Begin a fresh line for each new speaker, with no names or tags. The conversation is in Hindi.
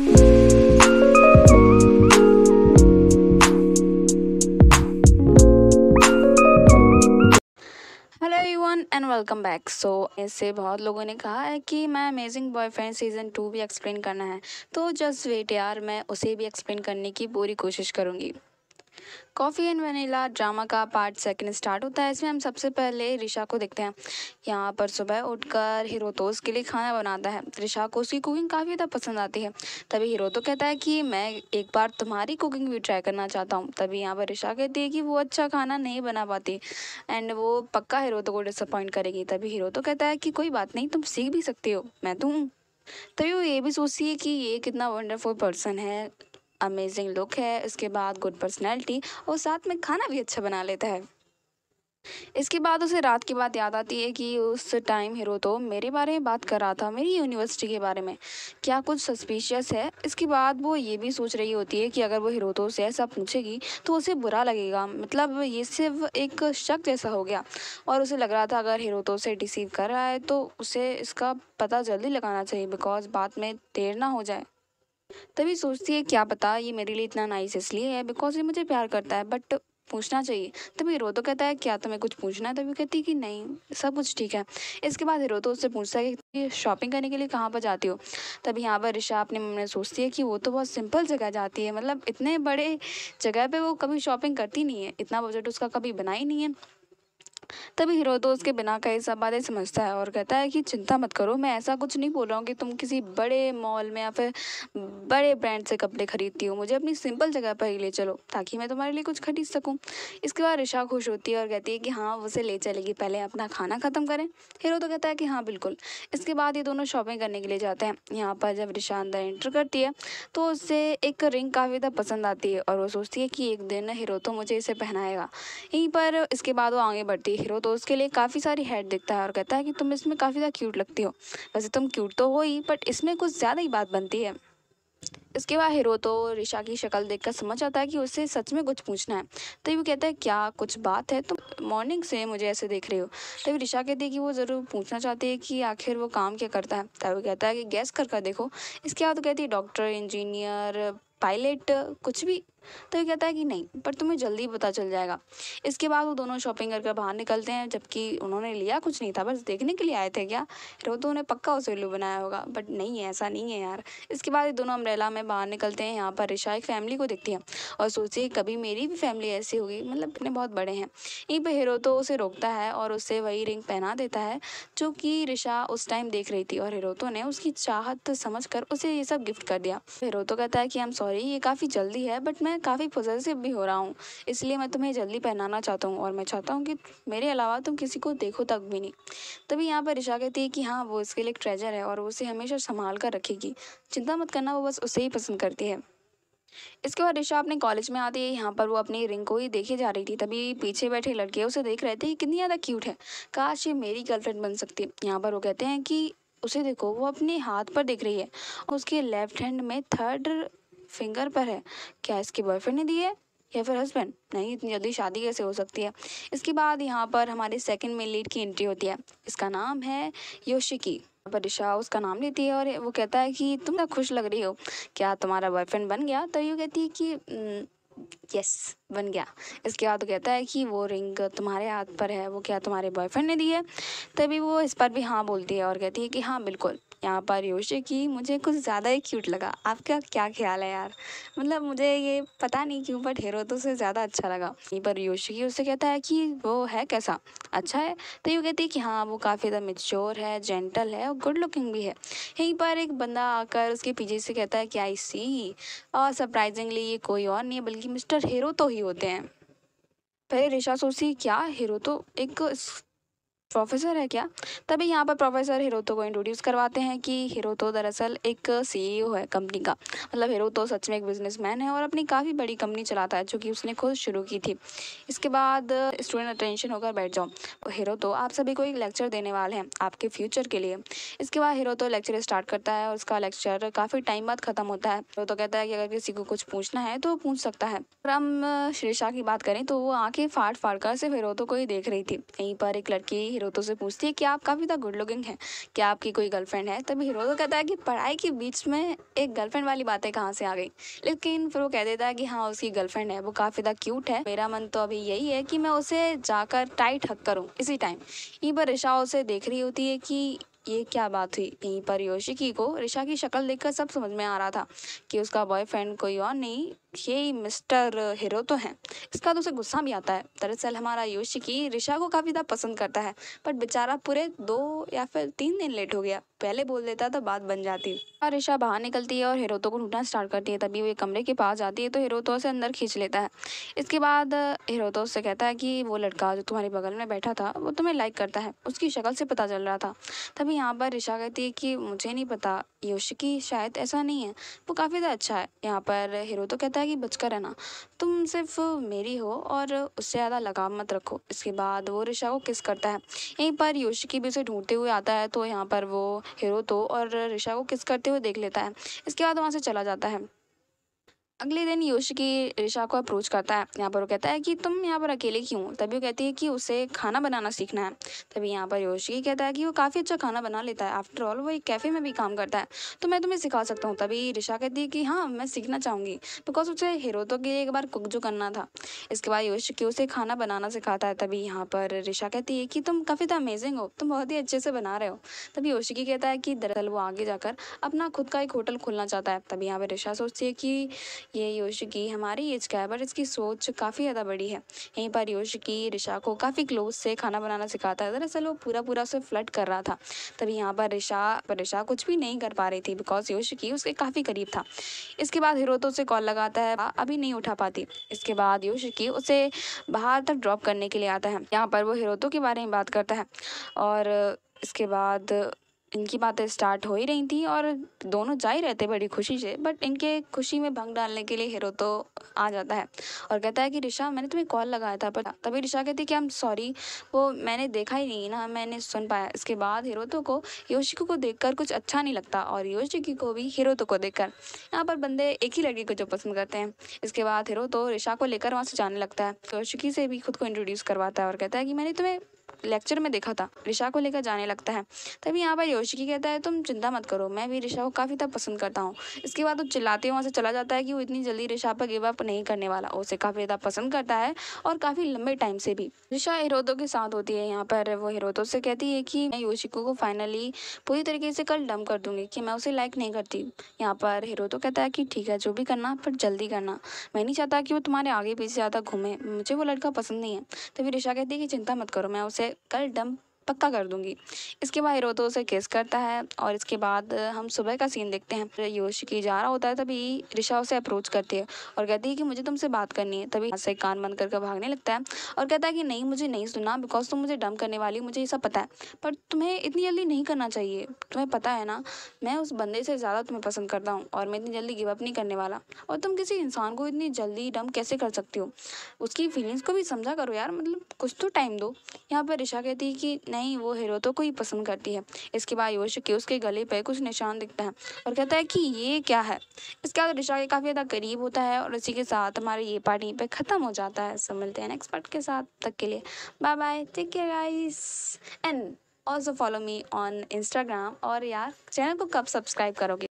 एंड वेलकम बैक सो ऐसे बहुत लोगों ने कहा है कि मैं अमेजिंग बॉयफ्रेंड सीज़न टू भी एक्सप्लेन करना है तो जस्ट वेट यार मैं उसे भी एक्सप्लेन करने की पूरी कोशिश करूँगी कॉफ़ी एंड वनीला ड्रामा का पार्ट सेकंड स्टार्ट होता है इसमें हम सबसे पहले रिशा को देखते हैं यहाँ पर सुबह उठकर तो के लिए खाना बनाता है रिशा को उसकी कुकिंग काफ़ी ज़्यादा पसंद आती है तभी हीरो तो कहता है कि मैं एक बार तुम्हारी कुकिंग भी ट्राई करना चाहता हूँ तभी यहाँ पर रिशा कहती है कि वो अच्छा खाना नहीं बना पाती एंड वो पक्का हीरो को डिसअपॉइंट करेगी तभी हीरो तो कहता है कि कोई बात नहीं तुम सीख भी सकती हो मैं तो हूँ तभी वो ये भी सोचती है कि ये कितना वंडरफुल पर्सन है अमेजिंग लुक है इसके बाद गुड पर्सनैलिटी और साथ में खाना भी अच्छा बना लेता है इसके बाद उसे रात की बात याद आती है कि उस टाइम हीरो तो मेरे बारे में बात कर रहा था मेरी यूनिवर्सिटी के बारे में क्या कुछ सस्पिशियस है इसके बाद वो ये भी सोच रही होती है कि अगर वो तो से ऐसा पूछेगी तो उसे बुरा लगेगा मतलब ये सिर्फ एक शक जैसा हो गया और उसे लग रहा था अगर हीरो तो से डिसीव कर रहा है तो उसे इसका पता जल्दी लगाना चाहिए बिकॉज बाद में देर ना हो जाए तभी सोचती है क्या पता ये मेरे लिए इतना नाइस इसलिए है बिकॉज ये मुझे प्यार करता है बट पूछना चाहिए तभी रोतो तो कहता है क्या तुम्हें कुछ पूछना है तभी कहती है कि नहीं सब कुछ ठीक है इसके बाद हीरो तो उससे पूछता है कि शॉपिंग करने के लिए कहाँ पर जाती हो तभी यहाँ पर ऋषा अपने मम्मी ने सोचती है कि वो तो बहुत सिंपल जगह जाती है मतलब इतने बड़े जगह पर वो कभी शॉपिंग करती नहीं है इतना बजट उसका कभी बना ही नहीं है तभी हीरो तो उसके बिना कई सब बातें समझता है और कहता है कि चिंता मत करो मैं ऐसा कुछ नहीं बोल रहा हूँ कि तुम किसी बड़े मॉल में या फिर बड़े ब्रांड से कपड़े खरीदती हो मुझे अपनी सिंपल जगह पर ही ले चलो ताकि मैं तुम्हारे लिए कुछ खरीद सकूँ इसके बाद ऋषा खुश होती है और कहती है कि हाँ उसे ले चलेगी पहले अपना खाना ख़त्म करें हीरो तो कहता है कि हाँ बिल्कुल इसके बाद ये दोनों शॉपिंग करने के लिए जाते हैं यहाँ पर जब ऋषा अंदर एंटर करती है तो उससे एक रिंग काफ़ी ज़्यादा पसंद आती है और वो सोचती है कि एक दिन हीरो तो मुझे इसे पहनाएगा यहीं पर इसके बाद वो आगे बढ़ती है हीरो तो तो उसके लिए काफ़ी सारी हेड दिखता है और कहता है कि तुम इसमें काफ़ी ज़्यादा क्यूट लगती हो वैसे तुम क्यूट तो हो ही बट इसमें कुछ ज़्यादा ही बात बनती है इसके बाद हिरो तो रिशा की शक्ल देखकर समझ आता है कि उसे सच में कुछ पूछना है तभी तो वो कहता है क्या कुछ बात है तुम तो मॉर्निंग से मुझे ऐसे देख रहे हो तभी तो रिशा कहती है कि वो ज़रूर पूछना चाहती है कि आखिर वो काम क्या करता है तभी वो कहता है कि गैस कर कर देखो इसके बाद तो कहती है डॉक्टर इंजीनियर पायलट कुछ भी तो ये कहता है कि नहीं पर तुम्हें जल्दी पता चल जाएगा इसके बाद वो दोनों शॉपिंग करके बाहर निकलते हैं जबकि उन्होंने लिया कुछ नहीं था बस देखने के लिए आए थे क्या रो तो उन्हें पक्का उसे उल्लू बनाया होगा बट नहीं है ऐसा नहीं है यार इसके बाद ये दोनों अम्ब्रेला में बाहर निकलते हैं यहाँ पर रिशा एक फैमिली को देखती है और सोचती है कभी मेरी भी फैमिली ऐसी होगी मतलब इतने बहुत बड़े हैं यहीं पर हीरो तो उसे रोकता है और उसे वही रिंग पहना देता है जो कि रिशा उस टाइम देख रही थी और हिरोतो ने उसकी चाहत समझ कर उसे ये सब गिफ्ट कर दिया हिरोतो कहता है कि आई एम सॉरी ये काफ़ी जल्दी है बट मैं मैं काफ़ी पॉजिटिव भी हो रहा हूँ इसलिए मैं तुम्हें जल्दी पहनाना चाहता हूँ और मैं चाहता हूँ कि मेरे अलावा तुम किसी को देखो तक भी नहीं तभी यहाँ पर ऋषा कहती है कि हाँ वो इसके लिए एक ट्रेजर है और वो उसे हमेशा संभाल कर रखेगी चिंता मत करना वो बस उसे ही पसंद करती है इसके बाद ऋषा अपने कॉलेज में आती है यहाँ पर वो अपनी रिंग को ही देखे जा रही थी तभी पीछे बैठे लड़के उसे देख रहे थे कि कितनी ज़्यादा क्यूट है काश ये मेरी गर्लफ्रेंड बन सकती है यहाँ पर वो कहते हैं कि उसे देखो वो अपने हाथ पर देख रही है उसके लेफ्ट हैंड में थर्ड फिंगर पर है क्या इसके बॉयफ्रेंड ने दी है या फिर हस्बैंड नहीं इतनी जल्दी शादी कैसे हो सकती है इसके बाद यहाँ पर हमारे सेकंड मेन लीड की एंट्री होती है इसका नाम है योशिकी परिशा उसका नाम लेती है और वो कहता है कि तुम ना खुश लग रही हो क्या तुम्हारा बॉयफ्रेंड बन गया तो यू कहती है कि यस बन गया इसके बाद वो कहता है कि वो रिंग तुम्हारे हाथ पर है वो क्या तुम्हारे बॉयफ्रेंड ने दी है तभी वो इस पर भी हाँ बोलती है और कहती है कि हाँ बिल्कुल यहाँ पर योशी की मुझे कुछ ज़्यादा ही क्यूट लगा आपका क्या ख्याल है यार मतलब मुझे ये पता नहीं क्यों बट हेरो तो उसे ज़्यादा अच्छा लगा यहीं पर की उससे कहता है कि वो है कैसा अच्छा है तो यू कहती है कि हाँ वो काफ़ी ज़्यादा मेच्योर है जेंटल है और गुड लुकिंग भी है यहीं पर एक बंदा आकर उसके पीछे से कहता है कि आई सी और सरप्राइजिंगली ये कोई और नहीं है बल्कि मिस्टर हीरो तो ही होते हैं पहले रिशा सोची क्या हीरो तो एक प्रोफेसर है क्या तभी यहाँ पर प्रोफेसर हिरोतो को इंट्रोड्यूस करवाते हैं कि हिरोतो दरअसल एक सीईओ e है कंपनी का मतलब हिरोतो सच में एक बिजनेसमैन है और अपनी काफ़ी बड़ी कंपनी चलाता है जो कि उसने खुद शुरू की थी इसके बाद स्टूडेंट अटेंशन होकर बैठ जाओ तो हिरोतो आप सभी को एक लेक्चर देने वाले हैं आपके फ्यूचर के लिए इसके बाद हिरोतो लेक्चर स्टार्ट करता है और उसका लेक्चर काफ़ी टाइम बाद ख़त्म होता है हिरोतो कहता है कि अगर किसी को कुछ पूछना है तो पूछ सकता है और हम श्रेषा की बात करें तो वो आँखें फाड़ फाड़ कर सिर्फ हिरोतो को ही देख रही थी यहीं पर एक लड़की हिरोतो से पूछती है कि आप काफ़ी ज़्यादा गुड लुकिंग हैं क्या आपकी कोई गर्लफ्रेंड है तभी हिरोतो कहता है कि पढ़ाई के बीच में एक गर्लफ्रेंड वाली बातें कहाँ से आ गई लेकिन फिर वो कह देता है कि हाँ उसकी गर्लफ्रेंड है वो काफ़ी ज़्यादा क्यूट है मेरा मन तो अभी यही है कि मैं उसे जाकर टाइट हक करूँ इसी टाइम यहीं पर रिशा उसे देख रही होती है कि ये क्या बात हुई यहीं पर योशिकी को रिशा की शक्ल देखकर सब समझ में आ रहा था कि उसका बॉयफ्रेंड कोई और नहीं ये मिस्टर हीरो तो हैं इसका तो उसे गुस्सा भी आता है दरअसल हमारा योशिकी रिशा को काफ़ी ज़्यादा पसंद करता है बट बेचारा पूरे दो या फिर तीन दिन लेट हो गया पहले बोल देता तो बात बन जाती और रिशा बाहर निकलती है और हिरोतो को ढूंढना स्टार्ट करती है तभी वो कमरे के पास जाती है तो हिरोतो से अंदर खींच लेता है इसके बाद हिरोतो से कहता है कि वो लड़का जो तुम्हारे बगल में बैठा था वो तुम्हें लाइक करता है उसकी शक्ल से पता चल रहा था तभी यहाँ पर रिशा कहती है कि मुझे नहीं पता योशिकी शायद ऐसा नहीं है वो काफ़ी ज़्यादा अच्छा है यहाँ पर हीरो तो कहता है कि बचकर रहना तुम सिर्फ मेरी हो और उससे ज़्यादा लगाव मत रखो इसके बाद वो रिशा को किस करता है यहीं पर योशिकी भी उसे ढूंढते हुए आता है तो यहाँ पर वो हीरो तो और रिशा को किस करते हुए देख लेता है इसके बाद वहाँ से चला जाता है अगले दिन योशिकी रिशा को अप्रोच करता है यहाँ पर वो कहता है कि तुम यहाँ पर अकेले क्यों तभी वो कहती है कि उसे खाना बनाना सीखना है तभी यहाँ पर योशिकी कहता है कि वो काफ़ी अच्छा खाना बना लेता है आफ्टर ऑल वो एक कैफ़े में भी काम करता है तो मैं तुम्हें सिखा सकता हूँ तभी रिशा कहती है कि हाँ मैं सीखना चाहूँगी बिकॉज उसे हिरोतो के लिए एक बार कुक जो करना था इसके बाद योशिकी उसे खाना बनाना सिखाता है तभी यहाँ पर रिशा कहती है कि तुम काफ़ी तो अमेजिंग हो तुम बहुत ही अच्छे से बना रहे हो तभी योशिकी कहता है कि दरअसल वो आगे जाकर अपना खुद का एक होटल खोलना चाहता है तभी यहाँ पर रिशा सोचती है कि ये योशिकी हमारी एज का है बट इसकी सोच काफ़ी ज़्यादा बड़ी है यहीं पर योशिकी रिशा को काफ़ी क्लोज से खाना बनाना सिखाता है दरअसल वो पूरा पूरा उसे फ्लट कर रहा था तभी यहाँ पर रिशा पर रिशा कुछ भी नहीं कर पा रही थी बिकॉज योशिकी उसके काफ़ी करीब था इसके बाद हिरो तो उसे कॉल लगाता है अभी नहीं उठा पाती इसके बाद योशिकी उसे बाहर तक ड्रॉप करने के लिए आता है यहाँ पर वो हिरोतों के बारे में बात करता है और इसके बाद इनकी बातें स्टार्ट हो ही रही थी और दोनों जा ही रहते बड़ी खुशी से बट इनके खुशी में भंग डालने के लिए हीरो तो आ जाता है और कहता है कि रिशा मैंने तुम्हें कॉल लगाया था पर तभी रिशा कहती है कि हम सॉरी वो मैंने देखा ही नहीं ना मैंने सुन पाया इसके बाद तो को योशिको को कर कुछ अच्छा नहीं लगता और योशिकी को भी तो को कर यहाँ पर बंदे एक ही लड़की को जो पसंद करते हैं इसके बाद हीरो तो रिशा को लेकर वहाँ से जाने लगता है योशिकी से भी खुद को इंट्रोड्यूस करवाता है और कहता है कि मैंने तुम्हें लेक्चर में देखा था रिशा को लेकर जाने लगता है तभी यहाँ पर योशिकी कहता है तुम चिंता मत करो मैं भी रिशा को काफ़ी तब पसंद करता हूँ इसके बाद वो चिल्लाते वहाँ से चला जाता है कि वो इतनी जल्दी रिशा पर गिव अप नहीं करने वाला उसे काफ़ी ज़्यादा पसंद करता है और काफ़ी लंबे टाइम से भी रिशा हिरोदो के साथ होती है यहाँ पर वो हिरोदो से कहती है कि मैं योशिको को फाइनली पूरी तरीके से कल डम कर दूंगी कि मैं उसे लाइक नहीं करती यहाँ पर हिरोदो कहता है कि ठीक है जो भी करना पर जल्दी करना मैं नहीं चाहता कि वो तुम्हारे आगे पीछे ज़्यादा घूमे मुझे वो लड़का पसंद नहीं है तभी रिशा कहती है कि चिंता मत करो मैं से कल डम पक्का कर दूंगी इसके बाद हिरोतो उसे किस करता है और इसके बाद हम सुबह का सीन देखते हैं योश की जा रहा होता है तभी रिशा उसे अप्रोच करती है और कहती है कि मुझे तुमसे बात करनी है तभी से कान बंद करके भागने लगता है और कहता है कि नहीं मुझे नहीं सुना बिकॉज तुम मुझे डम करने वाली मुझे ये सब पता है पर तुम्हें इतनी जल्दी नहीं करना चाहिए तुम्हें पता है ना मैं उस बंदे से ज़्यादा तुम्हें पसंद करता हूँ और मैं इतनी जल्दी गिवअप नहीं करने वाला और तुम किसी इंसान को इतनी जल्दी डम कैसे कर सकती हो उसकी फीलिंग्स को भी समझा करो यार मतलब कुछ तो टाइम दो यहाँ पर रिशा कहती है कि नहीं वो हीरो तो कोई पसंद करती है इसके बाद के उसके गले पर कुछ निशान दिखता है और कहता है कि ये क्या है इसके बाद ऋषा के काफ़ी ज़्यादा करीब होता है और इसी के साथ हमारे ये पार्ट यहीं पर ख़त्म हो जाता है सब मिलते हैं नेक्स्ट पार्ट के साथ तक के लिए bye bye take care guys and also follow me on Instagram और यार चैनल को कब सब्सक्राइब करोगे